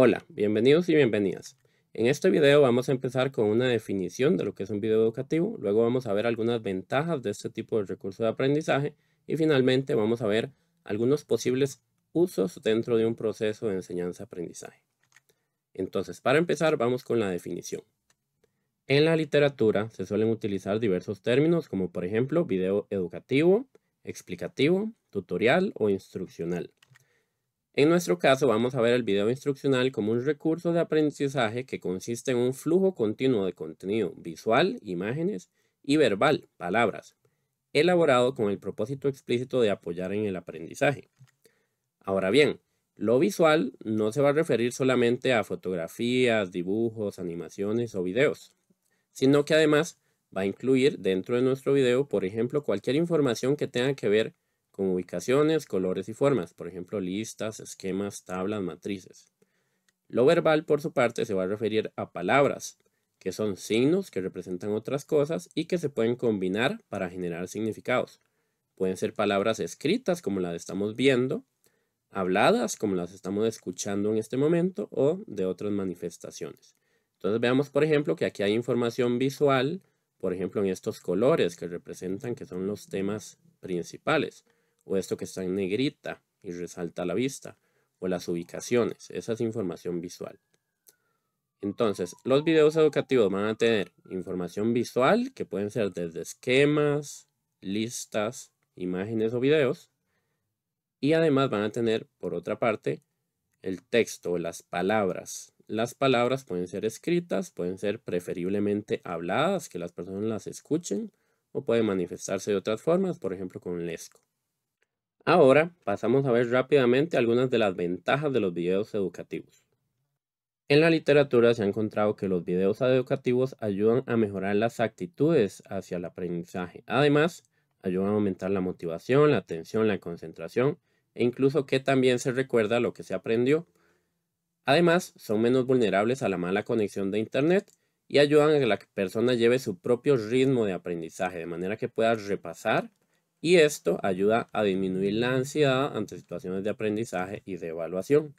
Hola, bienvenidos y bienvenidas. En este video vamos a empezar con una definición de lo que es un video educativo, luego vamos a ver algunas ventajas de este tipo de recurso de aprendizaje y finalmente vamos a ver algunos posibles usos dentro de un proceso de enseñanza-aprendizaje. Entonces, para empezar, vamos con la definición. En la literatura se suelen utilizar diversos términos como por ejemplo video educativo, explicativo, tutorial o instruccional. En nuestro caso vamos a ver el video instruccional como un recurso de aprendizaje que consiste en un flujo continuo de contenido visual, imágenes y verbal, palabras, elaborado con el propósito explícito de apoyar en el aprendizaje. Ahora bien, lo visual no se va a referir solamente a fotografías, dibujos, animaciones o videos, sino que además va a incluir dentro de nuestro video, por ejemplo, cualquier información que tenga que ver con con ubicaciones, colores y formas, por ejemplo, listas, esquemas, tablas, matrices. Lo verbal, por su parte, se va a referir a palabras, que son signos que representan otras cosas y que se pueden combinar para generar significados. Pueden ser palabras escritas como las estamos viendo, habladas como las estamos escuchando en este momento o de otras manifestaciones. Entonces veamos, por ejemplo, que aquí hay información visual, por ejemplo, en estos colores que representan que son los temas principales o esto que está en negrita y resalta a la vista, o las ubicaciones, esa es información visual. Entonces, los videos educativos van a tener información visual, que pueden ser desde esquemas, listas, imágenes o videos, y además van a tener, por otra parte, el texto o las palabras. Las palabras pueden ser escritas, pueden ser preferiblemente habladas, que las personas las escuchen, o pueden manifestarse de otras formas, por ejemplo con lesco. Ahora pasamos a ver rápidamente algunas de las ventajas de los videos educativos. En la literatura se ha encontrado que los videos educativos ayudan a mejorar las actitudes hacia el aprendizaje. Además, ayudan a aumentar la motivación, la atención, la concentración e incluso que también se recuerda lo que se aprendió. Además, son menos vulnerables a la mala conexión de Internet y ayudan a que la persona lleve su propio ritmo de aprendizaje, de manera que pueda repasar y esto ayuda a disminuir la ansiedad ante situaciones de aprendizaje y de evaluación.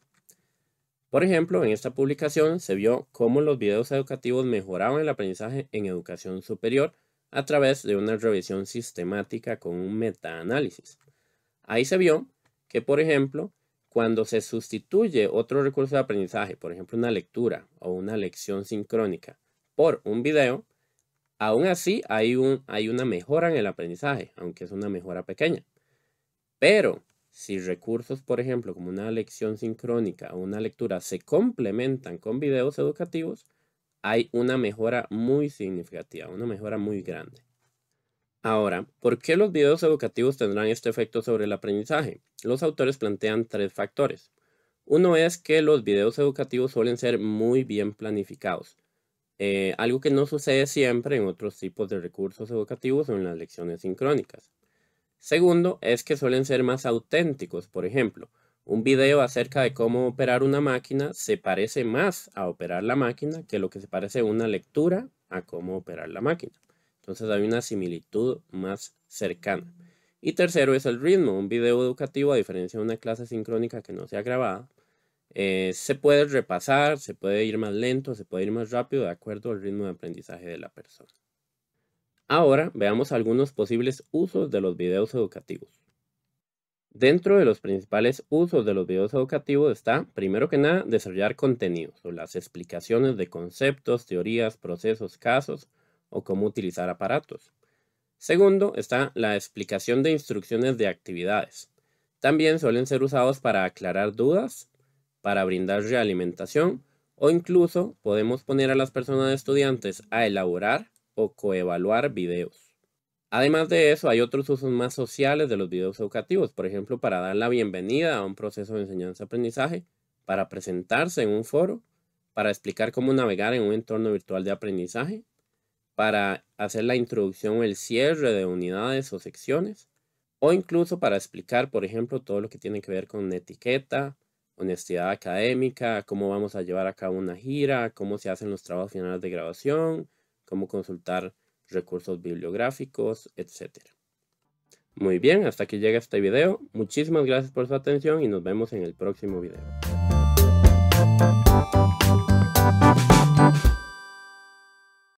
Por ejemplo, en esta publicación se vio cómo los videos educativos mejoraban el aprendizaje en educación superior a través de una revisión sistemática con un metaanálisis. Ahí se vio que, por ejemplo, cuando se sustituye otro recurso de aprendizaje, por ejemplo una lectura o una lección sincrónica, por un video, Aún así, hay, hay una mejora en el aprendizaje, aunque es una mejora pequeña. Pero si recursos, por ejemplo, como una lección sincrónica o una lectura se complementan con videos educativos, hay una mejora muy significativa, una mejora muy grande. Ahora, ¿por qué los videos educativos tendrán este efecto sobre el aprendizaje? Los autores plantean tres factores. Uno es que los videos educativos suelen ser muy bien planificados. Eh, algo que no sucede siempre en otros tipos de recursos educativos o en las lecciones sincrónicas. Segundo, es que suelen ser más auténticos. Por ejemplo, un video acerca de cómo operar una máquina se parece más a operar la máquina que lo que se parece una lectura a cómo operar la máquina. Entonces hay una similitud más cercana. Y tercero es el ritmo. Un video educativo, a diferencia de una clase sincrónica que no sea grabada, eh, se puede repasar, se puede ir más lento, se puede ir más rápido de acuerdo al ritmo de aprendizaje de la persona. Ahora veamos algunos posibles usos de los videos educativos. Dentro de los principales usos de los videos educativos está, primero que nada, desarrollar contenidos o las explicaciones de conceptos, teorías, procesos, casos o cómo utilizar aparatos. Segundo está la explicación de instrucciones de actividades. También suelen ser usados para aclarar dudas, para brindar realimentación o incluso podemos poner a las personas estudiantes a elaborar o coevaluar videos. Además de eso, hay otros usos más sociales de los videos educativos, por ejemplo, para dar la bienvenida a un proceso de enseñanza-aprendizaje, para presentarse en un foro, para explicar cómo navegar en un entorno virtual de aprendizaje, para hacer la introducción o el cierre de unidades o secciones, o incluso para explicar, por ejemplo, todo lo que tiene que ver con etiqueta, honestidad académica, cómo vamos a llevar a cabo una gira, cómo se hacen los trabajos finales de grabación, cómo consultar recursos bibliográficos, etc. Muy bien, hasta aquí llega este video. Muchísimas gracias por su atención y nos vemos en el próximo video.